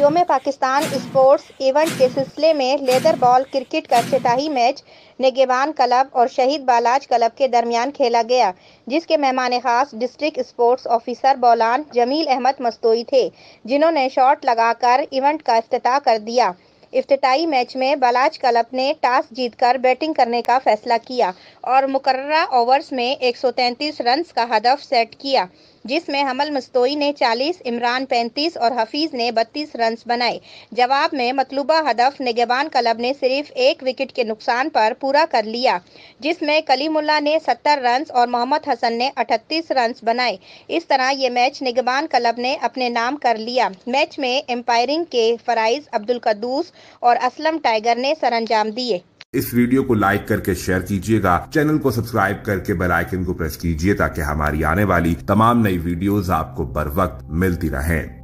योम Pakistan sports event के सिलसिले में लेदर बॉल क्रिकेट का छताही मैच नेगेवान क्लब और शहीद बालाज क्लब के दरमियान खेला गया जिसके मेहमान खास डिस्ट्रिक्ट स्पोर्ट्स ऑफिसर बौलान जमील अहमद मस्तोई थे जिन्होंने शॉट लगाकर इवेंट का अफ्ताह कर दिया अफ्ताही मैच में बलाज क्लब ने टॉस जीतकर बैटिंग करने का फैसला किया और मुकर्रा ओवर्स में 133 रन्स का हदफ सेट किया जिसमें हमल मस्तोई ने 40, इमरान 35 और हफीज ने 32 रन बनाए जवाब में मतलूबा हदफ निगेबान क्लब ने सिर्फ एक विकेट के नुकसान पर पूरा कर लिया जिसमें कलीमुल्ला ने 70 रन और मोहम्मद हसन ने 38 रन बनाए इस तरह ये मैच निगबान क्लब ने अपने नाम कर लिया मैच में एम्पायरिंग के फराइज अब्दुल कदूस और असलम टाइगर ने सरंजाम दिए इस वीडियो को लाइक करके शेयर कीजिएगा चैनल को सब्सक्राइब करके बेल आइकन को प्रेस कीजिए ताकि हमारी आने वाली तमाम नई वीडियोस आपको बर वक्त मिलती रहें